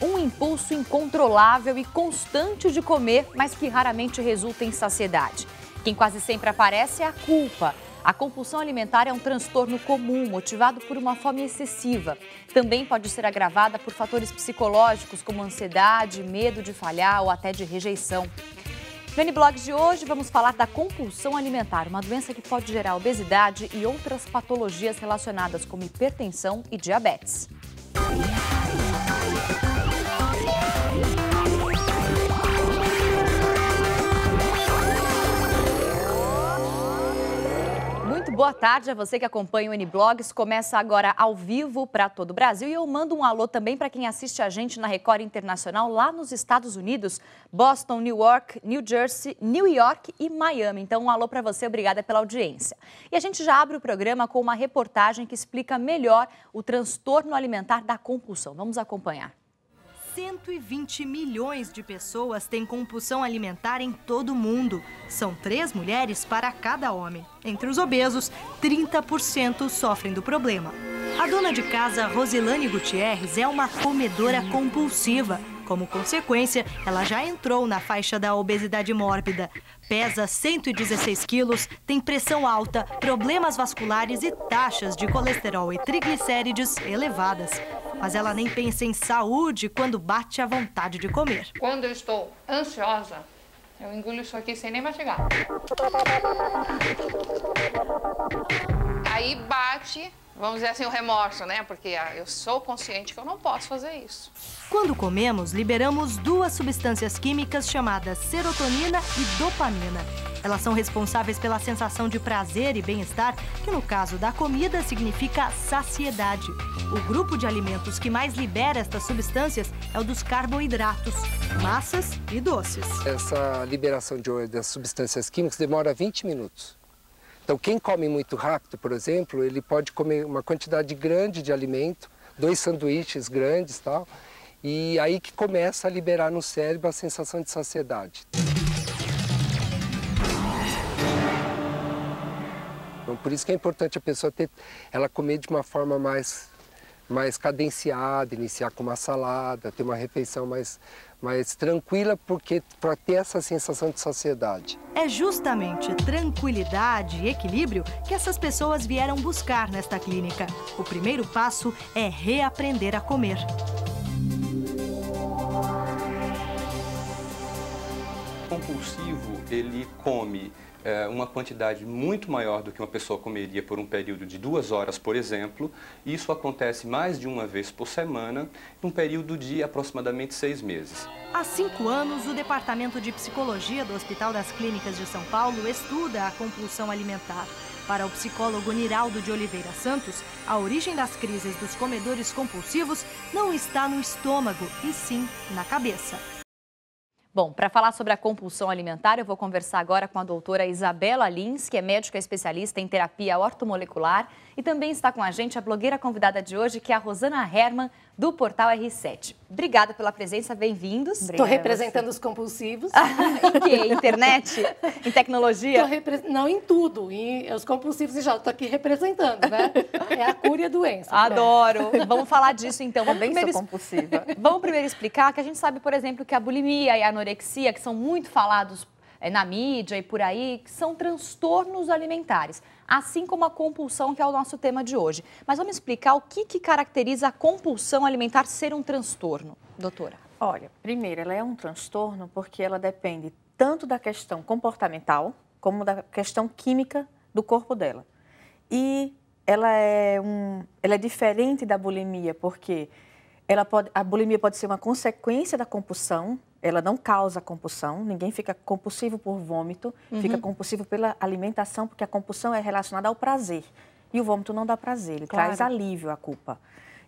um impulso incontrolável e constante de comer, mas que raramente resulta em saciedade. Quem quase sempre aparece é a culpa. A compulsão alimentar é um transtorno comum, motivado por uma fome excessiva. Também pode ser agravada por fatores psicológicos, como ansiedade, medo de falhar ou até de rejeição. No blog de hoje vamos falar da compulsão alimentar, uma doença que pode gerar obesidade e outras patologias relacionadas como hipertensão e diabetes. boa tarde a você que acompanha o N-Blogs. Começa agora ao vivo para todo o Brasil. E eu mando um alô também para quem assiste a gente na Record Internacional lá nos Estados Unidos, Boston, New York, New Jersey, New York e Miami. Então, um alô para você, obrigada pela audiência. E a gente já abre o programa com uma reportagem que explica melhor o transtorno alimentar da compulsão. Vamos acompanhar. 120 milhões de pessoas têm compulsão alimentar em todo o mundo. São três mulheres para cada homem. Entre os obesos, 30% sofrem do problema. A dona de casa, Rosilane Gutierrez, é uma comedora compulsiva como consequência, ela já entrou na faixa da obesidade mórbida. Pesa 116 quilos, tem pressão alta, problemas vasculares e taxas de colesterol e triglicérides elevadas. Mas ela nem pensa em saúde quando bate a vontade de comer. Quando eu estou ansiosa, eu engulo isso aqui sem nem mastigar. Aí bate, vamos dizer assim, o remorso, né? Porque ah, eu sou consciente que eu não posso fazer isso. Quando comemos, liberamos duas substâncias químicas chamadas serotonina e dopamina. Elas são responsáveis pela sensação de prazer e bem-estar, que no caso da comida significa saciedade. O grupo de alimentos que mais libera estas substâncias é o dos carboidratos, massas e doces. Essa liberação de, das substâncias químicas demora 20 minutos. Então, quem come muito rápido, por exemplo, ele pode comer uma quantidade grande de alimento, dois sanduíches grandes tal, e aí que começa a liberar no cérebro a sensação de saciedade. Então, por isso que é importante a pessoa ter, ela comer de uma forma mais, mais cadenciada, iniciar com uma salada, ter uma refeição mais mas tranquila porque para ter essa sensação de saciedade. É justamente tranquilidade e equilíbrio que essas pessoas vieram buscar nesta clínica. O primeiro passo é reaprender a comer. O compulsivo, ele come é, uma quantidade muito maior do que uma pessoa comeria por um período de duas horas, por exemplo. Isso acontece mais de uma vez por semana, num período de aproximadamente seis meses. Há cinco anos, o Departamento de Psicologia do Hospital das Clínicas de São Paulo estuda a compulsão alimentar. Para o psicólogo Niraldo de Oliveira Santos, a origem das crises dos comedores compulsivos não está no estômago, e sim na cabeça. Bom, para falar sobre a compulsão alimentar, eu vou conversar agora com a doutora Isabela Lins, que é médica especialista em terapia ortomolecular, e também está com a gente a blogueira convidada de hoje, que é a Rosana Herman, do Portal R7. Obrigada pela presença, bem-vindos. Estou representando os compulsivos. em quê? Internet? Em tecnologia? Repre... Não, em tudo. Em os compulsivos já estou aqui representando, né? É a cura e a doença. Né? Adoro. Né? Vamos falar disso então. Vamos Também primeiro... sou compulsiva. Vamos primeiro explicar que a gente sabe, por exemplo, que a bulimia e a anorexia, que são muito falados é, na mídia e por aí, que são transtornos alimentares, assim como a compulsão, que é o nosso tema de hoje. Mas vamos explicar o que, que caracteriza a compulsão alimentar ser um transtorno, doutora? Olha, primeiro, ela é um transtorno porque ela depende tanto da questão comportamental como da questão química do corpo dela. E ela é, um, ela é diferente da bulimia porque ela pode, a bulimia pode ser uma consequência da compulsão, ela não causa compulsão, ninguém fica compulsivo por vômito, uhum. fica compulsivo pela alimentação, porque a compulsão é relacionada ao prazer. E o vômito não dá prazer, ele claro. traz alívio à culpa.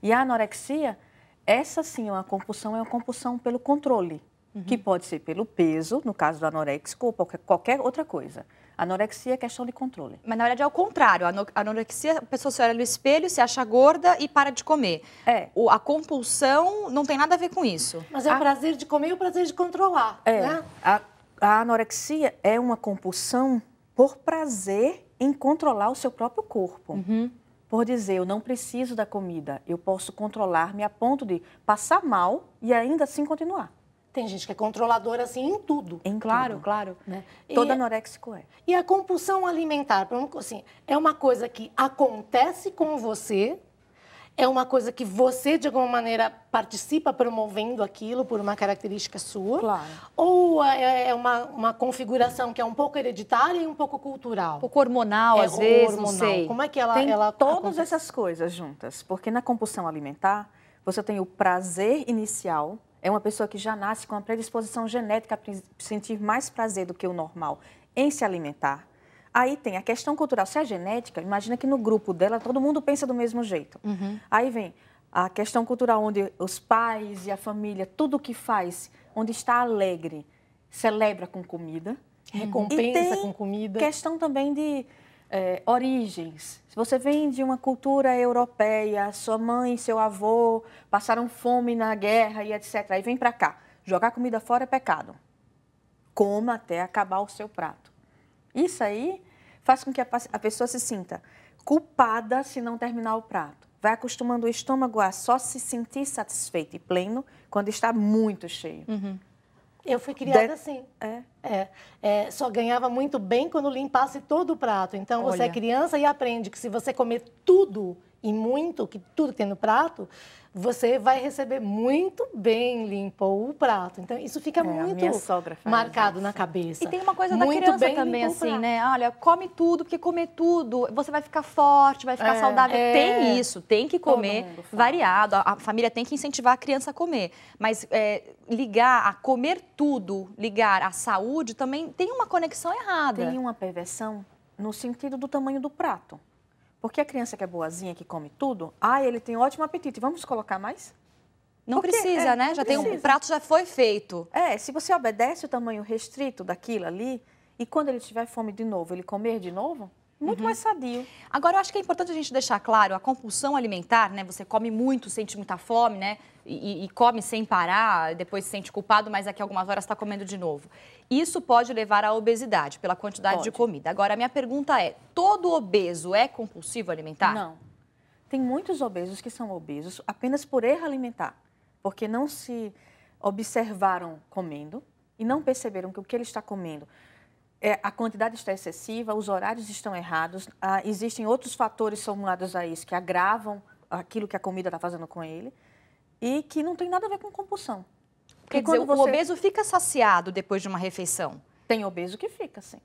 E a anorexia, essa sim, é uma compulsão é uma compulsão pelo controle, uhum. que pode ser pelo peso, no caso do anorexico ou qualquer outra coisa. Anorexia é questão de controle. Mas na verdade é o contrário. A anorexia, a pessoa se olha no espelho, se acha gorda e para de comer. É. O, a compulsão não tem nada a ver com isso. Mas é a... o prazer de comer e o prazer de controlar. É. Né? A, a anorexia é uma compulsão por prazer em controlar o seu próprio corpo. Uhum. Por dizer, eu não preciso da comida, eu posso controlar-me a ponto de passar mal e ainda assim continuar. Tem gente que é controladora assim em tudo. Em claro, tudo, claro. Né? Todo e, é anoréxico é. E a compulsão alimentar, assim, é uma coisa que acontece com você, é uma coisa que você, de alguma maneira, participa promovendo aquilo por uma característica sua? Claro. Ou é, é, é uma, uma configuração que é um pouco hereditária e um pouco cultural? Um pouco hormonal, é, às vezes, hormonal. não sei. Como é que ela... Tem ela todas acontece? essas coisas juntas, porque na compulsão alimentar, você tem o prazer inicial, é uma pessoa que já nasce com uma predisposição genética a sentir mais prazer do que o normal em se alimentar. Aí tem a questão cultural. Se é genética, imagina que no grupo dela todo mundo pensa do mesmo jeito. Uhum. Aí vem a questão cultural onde os pais e a família, tudo que faz, onde está alegre, celebra com comida. Recompensa tem com comida. Questão também de é, origens. Se você vem de uma cultura europeia, sua mãe, seu avô passaram fome na guerra e etc. Aí vem para cá. Jogar comida fora é pecado. Coma até acabar o seu prato. Isso aí faz com que a pessoa se sinta culpada se não terminar o prato. Vai acostumando o estômago a só se sentir satisfeito e pleno quando está muito cheio. Uhum. Eu fui criada de... assim. É. é. É. Só ganhava muito bem quando limpasse todo o prato. Então, Olha. você é criança e aprende que se você comer tudo, e muito, que tudo que tem no prato, você vai receber muito bem limpo o prato. Então, isso fica é, muito marcado isso. na cabeça. E tem uma coisa muito da criança bem também, assim, né? Olha, come tudo, porque comer tudo, você vai ficar forte, vai ficar é, saudável. É... Tem isso, tem que comer variado. A, a, família tem que incentivar a criança a comer. Mas é, ligar a comer tudo, ligar à saúde, também tem uma conexão errada. Tem uma perversão no sentido do tamanho do prato. Porque a criança que é boazinha, que come tudo, ah, ele tem ótimo apetite, vamos colocar mais? Não Porque, precisa, é, né? Não já precisa. tem um prato, já foi feito. É, se você obedece o tamanho restrito daquilo ali, e quando ele tiver fome de novo, ele comer de novo, muito uhum. mais sadio. Agora, eu acho que é importante a gente deixar claro a compulsão alimentar, né? Você come muito, sente muita fome, né? E, e come sem parar, depois se sente culpado, mas daqui a algumas horas está comendo de novo. Isso pode levar à obesidade, pela quantidade pode. de comida. Agora, a minha pergunta é: todo obeso é compulsivo alimentar? Não. Tem muitos obesos que são obesos apenas por erro alimentar, porque não se observaram comendo e não perceberam que o que ele está comendo é, a quantidade está excessiva, os horários estão errados, ah, existem outros fatores somados a isso que agravam aquilo que a comida está fazendo com ele e que não tem nada a ver com compulsão. Porque Quer dizer, quando você... o obeso fica saciado depois de uma refeição? Tem obeso que fica, sim.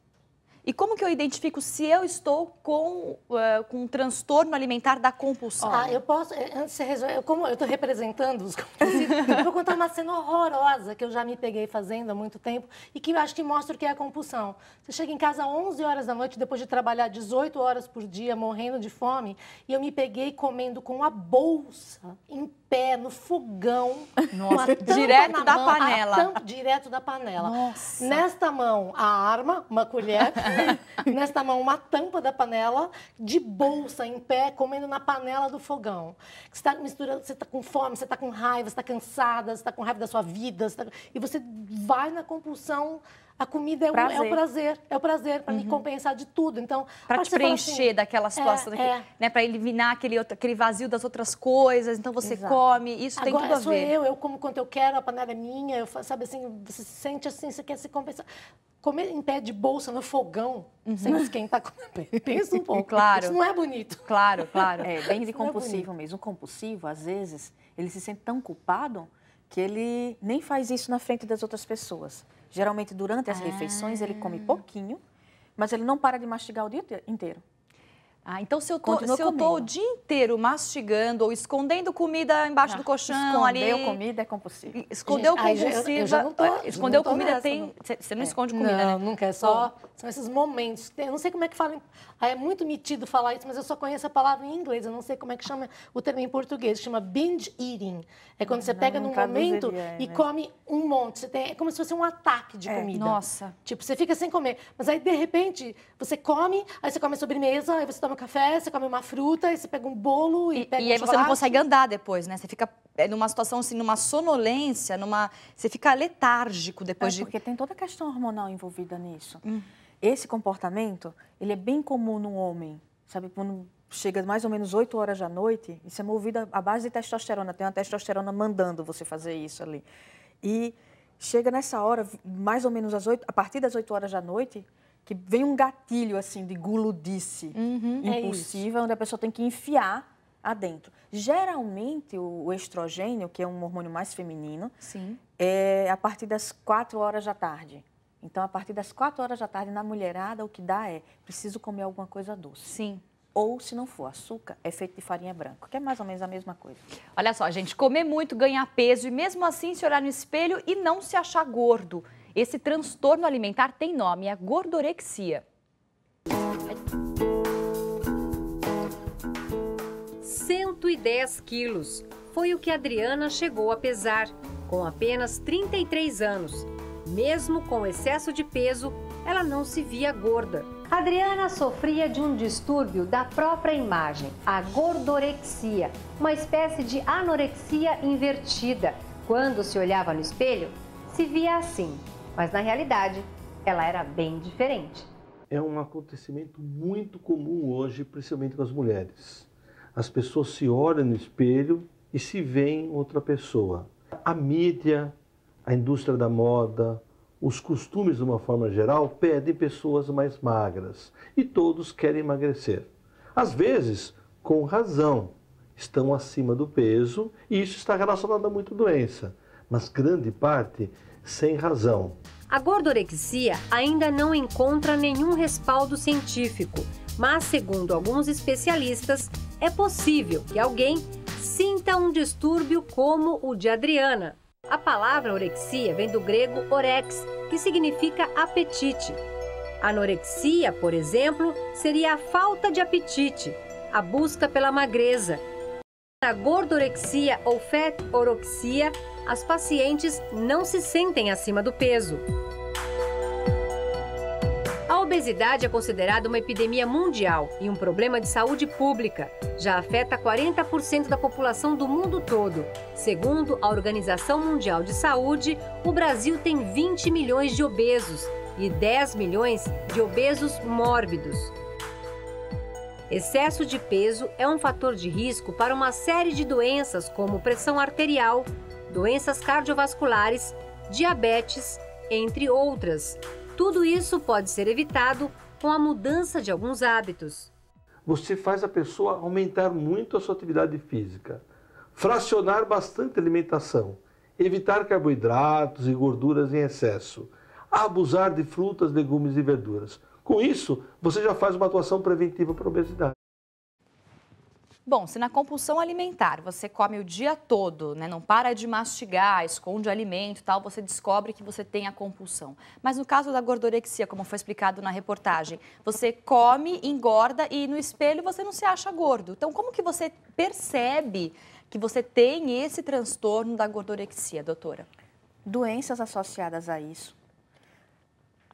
E como que eu identifico se eu estou com, uh, com um transtorno alimentar da compulsão? Ah, eu posso, eh, antes de resolver, como eu estou representando os compulsivos, vou contar uma cena horrorosa que eu já me peguei fazendo há muito tempo e que eu acho que mostra o que é a compulsão. Você chega em casa às 11 horas da noite, depois de trabalhar 18 horas por dia, morrendo de fome, e eu me peguei comendo com a bolsa inteira pé no fogão. Nossa, direto da mão, panela. Tampa, direto da panela. Nossa. Nesta mão, a arma, uma colher. Nesta mão, uma tampa da panela, de bolsa, em pé, comendo na panela do fogão. Você está misturando, você está com fome, você está com raiva, você está cansada, você está com raiva da sua vida. Você tá... E você vai na compulsão a comida é, um, é prazer. é o prazer, é prazer para uhum. me compensar de tudo. Então, para te preencher assim, daquela é, situação, é, daquele, é. né, para eliminar aquele, outro, aquele vazio das outras coisas. Então você Exato. come, isso Agora, tem tudo a ver. Agora sou eu, eu como quanto eu quero, a panela é minha, eu, sabe assim, você se sente assim, você quer se compensar. Comer em pé de bolsa no fogão, uhum. sem esquentar, pensa um pouco. Claro. Isso não é bonito. Claro, claro. É bem de compulsivo é mesmo. O compulsivo, às vezes, ele se sente tão culpado que ele nem faz isso na frente das outras pessoas. Geralmente, durante as ah. refeições, ele come ah. pouquinho, mas ele não para de mastigar o dia inteiro. Ah, então se eu tô, se eu tô o dia inteiro mastigando ou escondendo comida embaixo ah, do colchão escondeu ali... Escondeu comida é compulsivo. Escondeu Gente, compulsiva... Eu, eu tô, é, escondeu não comida nessa, tem... Você não, é. esconde comida, né? não, né? nunca. É só... São esses momentos. Eu não sei como é que fala... Ah, é muito metido falar isso, mas eu só conheço a palavra em inglês. Eu não sei como é que chama o termo em português. Chama binge eating. É quando ah, você pega não, num momento né? e come um monte. Você tem, é como se fosse um ataque de é. comida. Nossa. Tipo, você fica sem comer. Mas aí, de repente, você come, aí você come a sobremesa, aí você toma toma café, você come uma fruta, e você pega um bolo e, e pega E um aí chocolate. você não consegue andar depois, né? Você fica é, numa situação assim, numa sonolência, numa. Você fica letárgico depois é, de. Porque tem toda a questão hormonal envolvida nisso. Hum. Esse comportamento, ele é bem comum no homem, sabe? Quando chega mais ou menos 8 horas da noite, isso é movido à base de testosterona. Tem uma testosterona mandando você fazer isso ali. E chega nessa hora, mais ou menos às 8, a partir das 8 horas da noite, que vem um gatilho assim de gulodice uhum, é impulsiva, é onde a pessoa tem que enfiar adentro. Geralmente, o, o estrogênio, que é um hormônio mais feminino, Sim. é a partir das 4 horas da tarde. Então, a partir das 4 horas da tarde, na mulherada, o que dá é preciso comer alguma coisa doce. Sim. Ou, se não for açúcar, é feito de farinha branca, que é mais ou menos a mesma coisa. Olha só, gente, comer muito, ganhar peso e mesmo assim se olhar no espelho e não se achar gordo. Esse transtorno alimentar tem nome, é gordorexia. dez quilos. Foi o que Adriana chegou a pesar, com apenas 33 anos. Mesmo com excesso de peso, ela não se via gorda. Adriana sofria de um distúrbio da própria imagem, a gordorexia, uma espécie de anorexia invertida. Quando se olhava no espelho, se via assim. Mas na realidade, ela era bem diferente. É um acontecimento muito comum hoje, principalmente com as mulheres. As pessoas se olham no espelho e se veem outra pessoa. A mídia, a indústria da moda, os costumes de uma forma geral pedem pessoas mais magras e todos querem emagrecer. Às vezes, com razão, estão acima do peso e isso está relacionado a muita doença, mas grande parte sem razão. A gordorexia ainda não encontra nenhum respaldo científico, mas, segundo alguns especialistas, é possível que alguém sinta um distúrbio como o de Adriana. A palavra orexia vem do grego orex, que significa apetite. Anorexia, por exemplo, seria a falta de apetite, a busca pela magreza, para gordorexia ou fetoroxia, as pacientes não se sentem acima do peso. A obesidade é considerada uma epidemia mundial e um problema de saúde pública. Já afeta 40% da população do mundo todo. Segundo a Organização Mundial de Saúde, o Brasil tem 20 milhões de obesos e 10 milhões de obesos mórbidos. Excesso de peso é um fator de risco para uma série de doenças como pressão arterial, doenças cardiovasculares, diabetes, entre outras. Tudo isso pode ser evitado com a mudança de alguns hábitos. Você faz a pessoa aumentar muito a sua atividade física, fracionar bastante a alimentação, evitar carboidratos e gorduras em excesso, abusar de frutas, legumes e verduras. Com isso, você já faz uma atuação preventiva para a obesidade. Bom, se na compulsão alimentar você come o dia todo, né, não para de mastigar, esconde alimento e tal, você descobre que você tem a compulsão. Mas no caso da gordorexia, como foi explicado na reportagem, você come, engorda e no espelho você não se acha gordo. Então, como que você percebe que você tem esse transtorno da gordorexia, doutora? Doenças associadas a isso,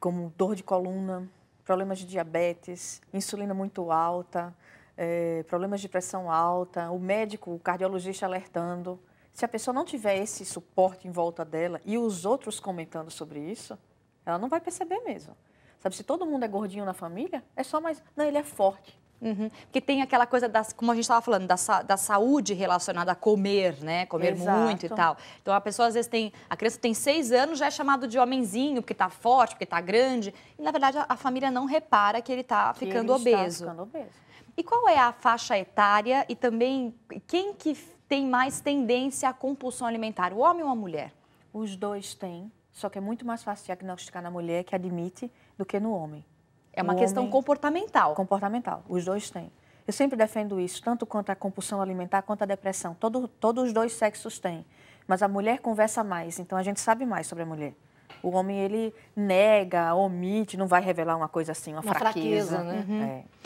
como dor de coluna, problemas de diabetes, insulina muito alta, é, problemas de pressão alta, o médico, o cardiologista alertando. Se a pessoa não tiver esse suporte em volta dela e os outros comentando sobre isso, ela não vai perceber mesmo. Sabe, se todo mundo é gordinho na família, é só mais. Não, ele é forte. Uhum. Porque tem aquela coisa, das, como a gente estava falando, da, da saúde relacionada a comer, né? Comer Exato. muito e tal. Então a pessoa às vezes tem. A criança tem seis anos, já é chamado de homenzinho, porque está forte, porque está grande. E na verdade a, a, família não repara que ele tá está ficando ele obeso. Está ficando obeso. E qual é a faixa etária e também quem que tem mais tendência à compulsão alimentar, o homem ou a mulher? Os dois têm, só que é muito mais fácil diagnosticar na mulher que admite do que no homem. É uma o questão homem... comportamental. Comportamental, os dois têm. Eu sempre defendo isso, tanto quanto a compulsão alimentar quanto a depressão. Todo, todos os dois sexos têm, mas a mulher conversa mais, então a gente sabe mais sobre a mulher. O homem, ele nega, omite, não vai revelar uma coisa assim, uma, uma fraqueza. fraqueza né? Uhum.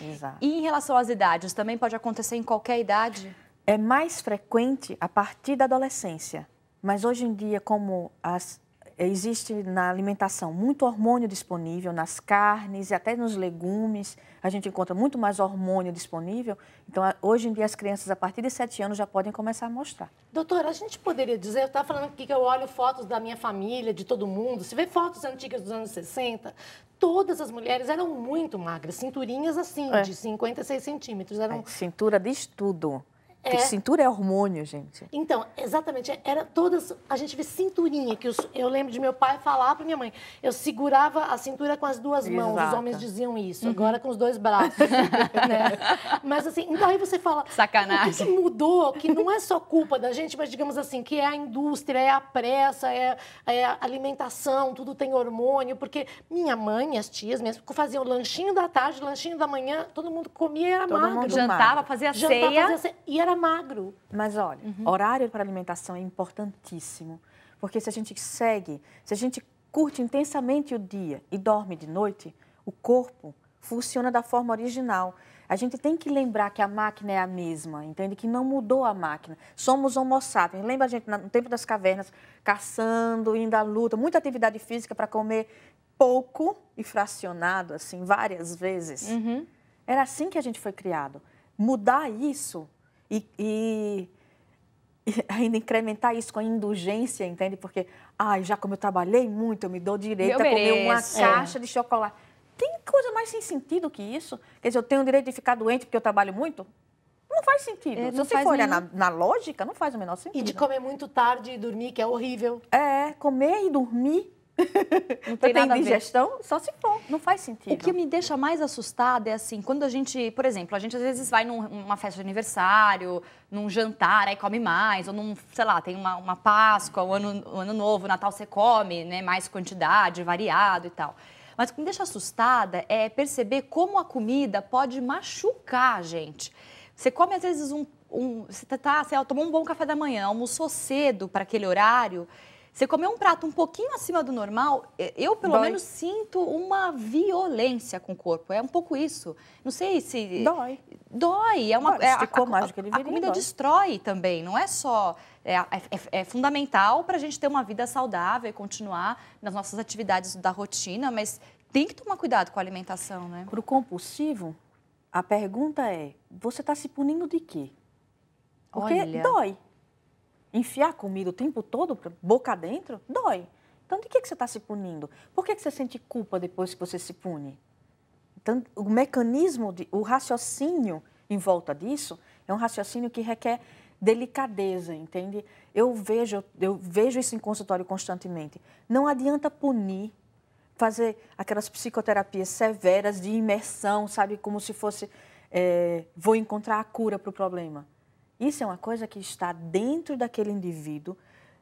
É, exato. E em relação às idades, também pode acontecer em qualquer idade? É mais frequente a partir da adolescência. Mas hoje em dia, como as, é, existe na alimentação muito hormônio disponível nas carnes e até nos legumes. A gente encontra muito mais hormônio disponível. Então, hoje em dia, as crianças, a partir de 7 anos, já podem começar a mostrar. Doutora, a gente poderia dizer, eu estava falando aqui que eu olho fotos da minha família, de todo mundo. Se vê fotos antigas dos anos 60, todas as mulheres eram muito magras, cinturinhas assim, é. de 56 centímetros. Eram... É, cintura de estudo. Porque é. cintura é hormônio, gente. Então, exatamente. É, era todas. A gente vê cinturinha, que eu, eu lembro de meu pai falar para minha mãe. Eu segurava a cintura com as duas Exato. mãos. Os homens diziam isso. Uhum. Agora com os dois braços. né? Mas assim, então aí você fala. Sacanagem. O que, mudou? Que não é só culpa da gente, mas digamos assim, que é a indústria, é a pressa, é, é a alimentação, tudo tem hormônio. Porque minha mãe, as tias mesmo, faziam lanchinho da tarde, lanchinho da manhã, todo mundo comia e era todo magro. Mundo jantava, fazia jantava, ceia. Fazia ceia. E era é magro. Mas olha, uhum. horário para alimentação é importantíssimo. Porque se a gente segue, se a gente curte intensamente o dia e dorme de noite, o corpo funciona da forma original. A gente tem que lembrar que a máquina é a mesma, entende? Que não mudou a máquina. Somos homo sapiens. Lembra a gente no tempo das cavernas, caçando, indo à luta, muita atividade física para comer pouco e fracionado, assim, várias vezes. Uhum. Era assim que a gente foi criado. Mudar isso e, e, e, ainda incrementar isso com a indulgência, entende? Porque, ai, já como eu trabalhei muito, eu me dou direito eu a comer mereço. uma caixa é. de chocolate. Tem coisa mais sem sentido que isso? Quer dizer, eu tenho o direito de ficar doente porque eu trabalho muito? Não faz sentido. É, não Se você for olhar na, na, lógica, não faz o menor sentido. E de comer muito tarde e dormir, que é horrível. É, comer e dormir Não tem, tem digestão, só se for, não faz sentido. O que me deixa mais assustada é assim, quando a gente, por exemplo, a gente às vezes vai numa festa de aniversário, num jantar, aí come mais, ou num, sei lá, tem uma, uma Páscoa, o um ano, um ano novo, Natal você come, né, mais quantidade, variado e tal. Mas o que me deixa assustada é perceber como a comida pode machucar a gente. Você come às vezes um, um você tá, você tá, tomou um bom café da manhã, almoçou cedo para aquele horário, você comer um prato um pouquinho acima do normal, é, eu pelo Dói. menos sinto uma violência com o corpo. É um pouco isso. Não sei se. Dói. Dói. É uma. Dói, é, a, que a, a comida dói. destrói também, não é só. É, é, é, é fundamental para a gente ter uma vida saudável e continuar nas nossas atividades da rotina, mas tem que tomar cuidado com a alimentação, né? Para o compulsivo, a pergunta é: você está se punindo de quê? Porque Olha. dói enfiar comida o tempo todo, boca dentro, dói. Então, de que, que você está se punindo? Por que, que você sente culpa depois que você se pune? Então, o mecanismo, de, o raciocínio em volta disso é um raciocínio que requer delicadeza, entende? Eu vejo, eu vejo isso em consultório constantemente. Não adianta punir, fazer aquelas psicoterapias severas de imersão, sabe, como se fosse é, vou encontrar a cura para o problema. Isso é uma coisa que está dentro daquele indivíduo,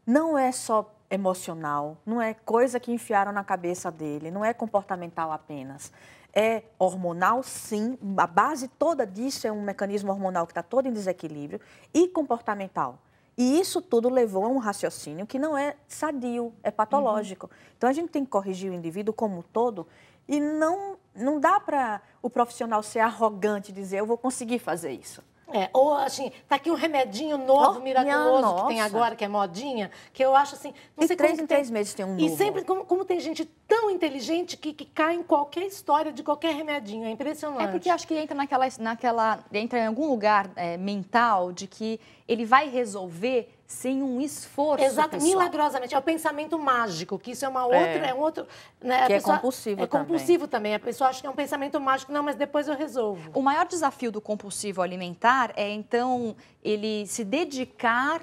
não é só emocional, não é coisa que enfiaram na cabeça dele, não é comportamental apenas. É hormonal, sim, a base toda disso é um mecanismo hormonal que está todo em desequilíbrio, e comportamental. E isso tudo levou a um raciocínio que não é sadio, é patológico. Uhum. Então a gente tem que corrigir o indivíduo como um todo e não, não dá para o profissional ser arrogante e dizer eu vou conseguir fazer isso. É, ou assim, tá aqui um remedinho novo, oh, miraculoso, que tem agora, que é modinha, que eu acho assim. Não e sei três em três tem... meses tem um novo. E sempre, como, como tem gente tão inteligente que, que cai em qualquer história de qualquer remedinho, é, é impressionante. É porque acho que entra naquela. naquela entra em algum lugar é, mental de que ele vai resolver sem um esforço. Exato, pessoal. milagrosamente. É o pensamento mágico, que isso é uma outra. É, é um outro. Né, que é compulsivo. É também. compulsivo também. A pessoa acha que é um pensamento mágico, não, mas depois eu resolvo. O maior desafio do compulsivo alimentar é, então, ele se dedicar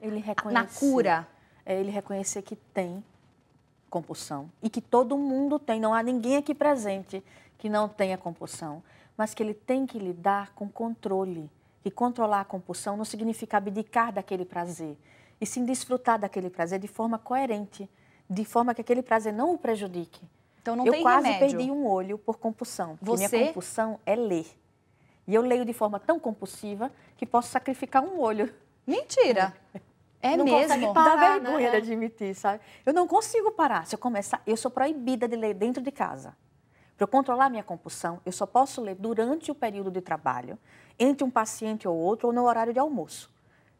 ele na cura. É ele reconhecer que tem compulsão e que todo mundo tem. Não há ninguém aqui presente que não tenha compulsão, mas que ele tem que lidar com controle que controlar a compulsão não significa abdicar daquele prazer, e sim desfrutar daquele prazer de forma coerente, de forma que aquele prazer não o prejudique. Então não eu tem quase remédio. perdi um olho por compulsão. Você? Minha compulsão é ler. E eu leio de forma tão compulsiva que posso sacrificar um olho. Mentira. É não mesmo? Parar, Dá né? vergonha né? de admitir, sabe? Eu não consigo parar. Se eu começar, eu sou proibida de ler dentro de casa. Para eu controlar minha compulsão, eu só posso ler durante o período de trabalho, entre um paciente ou outro, ou no horário de almoço.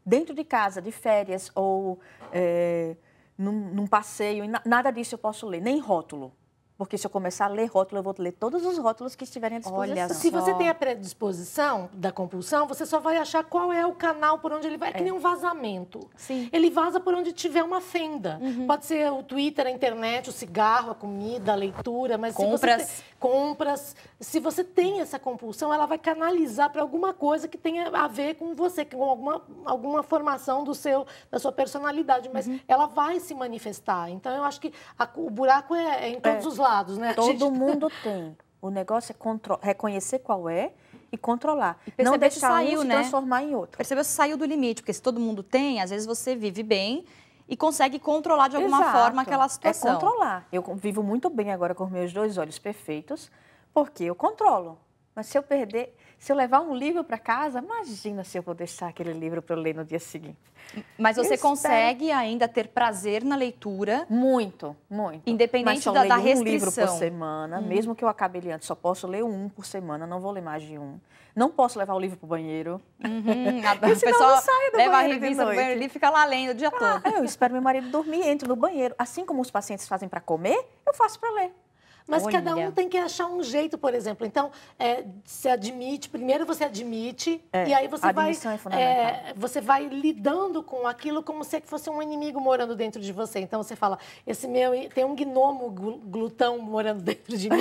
Dentro de casa, de férias ou é, num, num passeio, nada disso eu posso ler, nem rótulo. Porque se eu começar a ler rótulo, eu vou ler todos os rótulos que estiverem à disposição. Olha Se você tem a predisposição da compulsão, você só vai achar qual é o canal por onde ele vai. É, é. que nem um vazamento. Sim. Ele vaza por onde tiver uma fenda. Uhum. Pode ser o Twitter, a internet, o cigarro, a comida, a leitura, mas compras. Se você tem, compras. Se você tem essa compulsão, ela vai canalizar para alguma coisa que tenha a ver com você, com alguma, alguma formação do seu, da sua personalidade. Mas uhum. ela vai se manifestar. Então, eu acho que a, o buraco é, é em todos é. os lados lados, né? Todo gente... mundo tem. O negócio é contro... reconhecer qual é e controlar. E não deixar saiu, um se né? transformar em outro. Percebeu se saiu do limite, porque se todo mundo tem, às vezes você vive bem e consegue controlar de alguma Exato. forma aquela é situação. É controlar. Eu vivo muito bem agora com meus dois olhos perfeitos, porque eu controlo. Mas se eu perder, se eu levar um livro para casa, imagina se eu vou deixar aquele livro para eu ler no dia seguinte. Mas você eu consegue espero. ainda ter prazer na leitura? Muito, muito. Independente Mas da, da um restrição. um livro por semana, hum. mesmo que eu acabe ele antes, só posso ler um por semana, não vou ler mais de um. Não posso levar o livro para o banheiro. Uhum, a pessoa leva a revista para o banheiro e fica lá lendo o dia ah, todo. Eu espero meu marido dormir, entro no banheiro. Assim como os pacientes fazem para comer, eu faço para ler. Mas Olha. cada um tem que achar um jeito, por exemplo. Então, é, se admite, primeiro você admite, é, e aí você vai, é, é você vai lidando com aquilo como se é fosse um inimigo morando dentro de você. Então, você fala, esse meu, tem um gnomo glutão morando dentro de mim.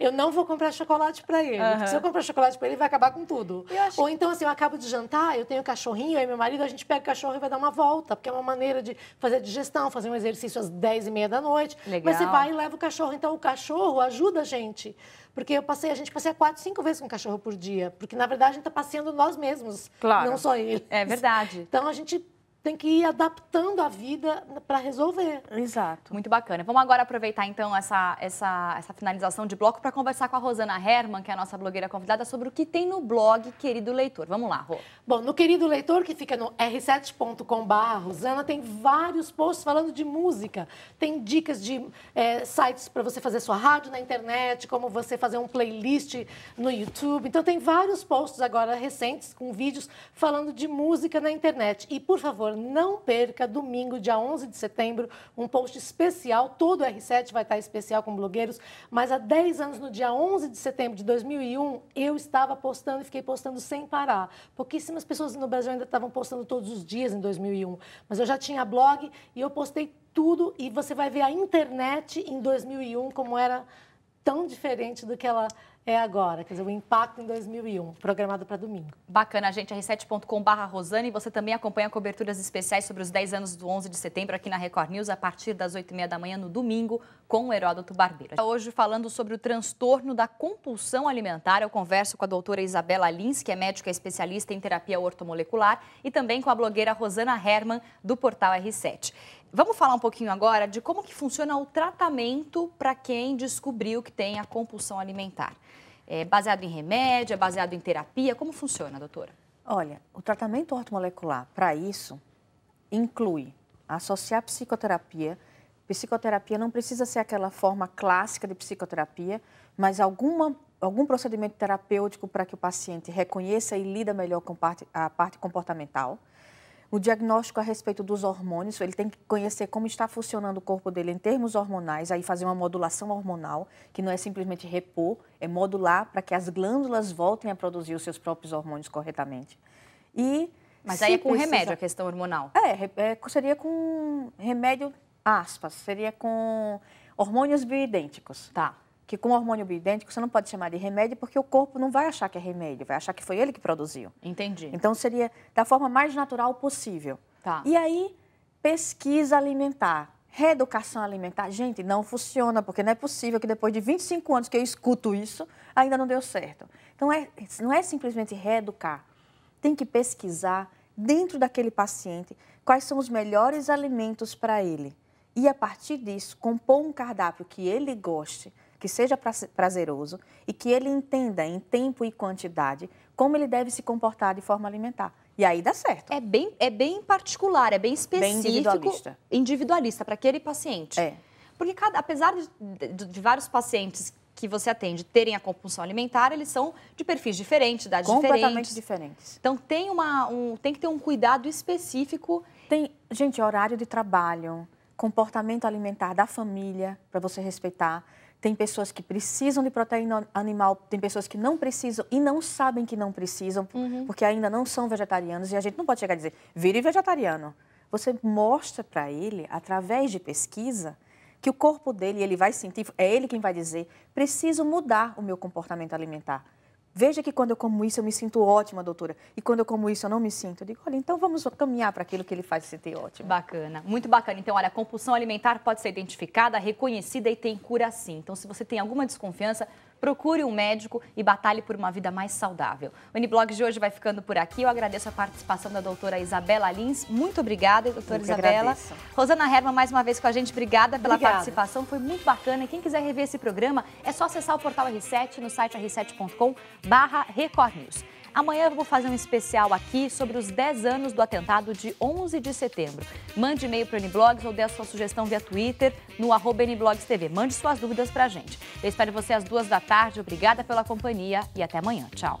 eu não vou comprar chocolate para ele. Se eu comprar chocolate para ele, vai acabar com tudo. Ou então, assim, eu acabo de jantar, eu tenho um cachorrinho, aí e meu marido, a gente pega o cachorro e vai dar uma volta, porque é uma maneira de fazer digestão, fazer um exercício às 10 e meia da noite. Legal. Mas você vai e leva o cachorro então o cachorro ajuda a gente. Porque eu passei, a gente passeia quatro, cinco vezes com o cachorro por dia. Porque, na verdade, a gente está passeando nós mesmos, claro. não só ele. É verdade. Então a gente tem que ir adaptando a vida para resolver. Exato. Muito bacana. Vamos agora aproveitar então essa, essa, essa finalização de bloco para conversar com a Rosana Herman, que é a nossa blogueira convidada, sobre o que tem no blog Querido Leitor. Vamos lá, Rô. Bom, no Querido Leitor, que fica no r7.com.br, Rosana tem vários posts falando de música. Tem dicas de é, sites para você fazer sua rádio na internet, como você fazer um playlist no YouTube. Então tem vários posts agora recentes com vídeos falando de música na internet. E por favor, não perca domingo, dia 11 de setembro, um post especial. Todo o R7 vai estar especial com blogueiros, mas há 10 anos, no dia 11 de setembro de 2001, eu estava postando e fiquei postando sem parar. Pouquíssimas pessoas no Brasil ainda estavam postando todos os dias em 2001, mas eu já tinha blog e eu postei tudo e você vai ver a internet em 2001 como era tão diferente do que ela é agora, quer dizer, o impacto em 2001, programado para domingo. Bacana, gente, r7.com.br Rosane, você também acompanha coberturas especiais sobre os 10 anos do 11 de setembro aqui na Record News, a partir das 8h30 da manhã no domingo, com o Heródoto Barbeiro. Hoje falando sobre o transtorno da compulsão alimentar, eu converso com a doutora Isabela Lins, que é médica especialista em terapia ortomolecular, e também com a blogueira Rosana Herman, do portal R7. Vamos falar um pouquinho agora de como que funciona o tratamento para quem descobriu que tem a compulsão alimentar. É baseado em remédio, é baseado em terapia, como funciona, doutora? Olha, o tratamento ortomolecular para isso inclui associar psicoterapia. Psicoterapia não precisa ser aquela forma clássica de psicoterapia, mas alguma, algum procedimento terapêutico para que o paciente reconheça e lida melhor com parte, a parte comportamental o diagnóstico a respeito dos hormônios, ele tem que conhecer como está funcionando o corpo dele em termos hormonais, aí fazer uma modulação hormonal, que não é simplesmente repor, é modular para que as glândulas voltem a produzir os seus próprios hormônios corretamente. E mas aí é com precisa... remédio a questão hormonal? É, é, seria com remédio aspas, seria com hormônios bioidênticos. Tá que com hormônio bioidêntico você não pode chamar de remédio porque o corpo não vai achar que é remédio, vai achar que foi ele que produziu. Entendi. Então seria da forma mais natural possível. Tá. E aí, pesquisa alimentar, reeducação alimentar. Gente, não funciona, porque não é possível que depois de 25 anos que eu escuto isso, ainda não deu certo. Então, é, não é simplesmente reeducar. Tem que pesquisar dentro daquele paciente quais são os melhores alimentos para ele. E a partir disso, compor um cardápio que ele goste, que seja prazeroso e que ele entenda em tempo e quantidade como ele deve se comportar de forma alimentar. E aí dá certo. É bem, é bem particular, é bem específico. Bem individualista. Individualista, para aquele paciente. É. Porque cada, apesar de, de, de vários pacientes que você atende terem a compulsão alimentar, eles são de perfis diferentes, idades Completamente diferentes. diferentes. Então tem, uma, um, tem que ter um cuidado específico. Tem, gente, horário de trabalho, comportamento alimentar da família, para você respeitar. Tem pessoas que precisam de proteína animal, tem pessoas que não precisam e não sabem que não precisam, uhum. porque ainda não são vegetarianos. E a gente não pode chegar a dizer, vire vegetariano. Você mostra para ele, através de pesquisa, que o corpo dele, ele vai sentir, é ele quem vai dizer, preciso mudar o meu comportamento alimentar. Veja que quando eu como isso eu me sinto ótima, doutora, e quando eu como isso eu não me sinto. Eu digo, olha, então vamos caminhar para aquilo que ele faz se ter ótimo. Bacana, muito bacana. Então, olha, a compulsão alimentar pode ser identificada, reconhecida e tem cura sim. Então, se você tem alguma desconfiança, procure um médico e batalhe por uma vida mais saudável. O Uniblog de hoje vai ficando por aqui. Eu agradeço a participação da doutora Isabela Lins. Muito obrigada, doutora Isabela. Agradeço. Rosana Herman, mais uma vez com a gente, obrigada pela obrigada. participação. Foi muito bacana. E quem quiser rever esse programa, é só acessar o portal R7 no site r7.com barra Record News. Amanhã eu vou fazer um especial aqui sobre os 10 anos do atentado de 11 de setembro. Mande e-mail para o Nblogs ou dê a sua sugestão via Twitter no arroba Nblogs TV. Mande suas dúvidas para a gente. Eu espero você às duas da tarde. Obrigada pela companhia e até amanhã. Tchau.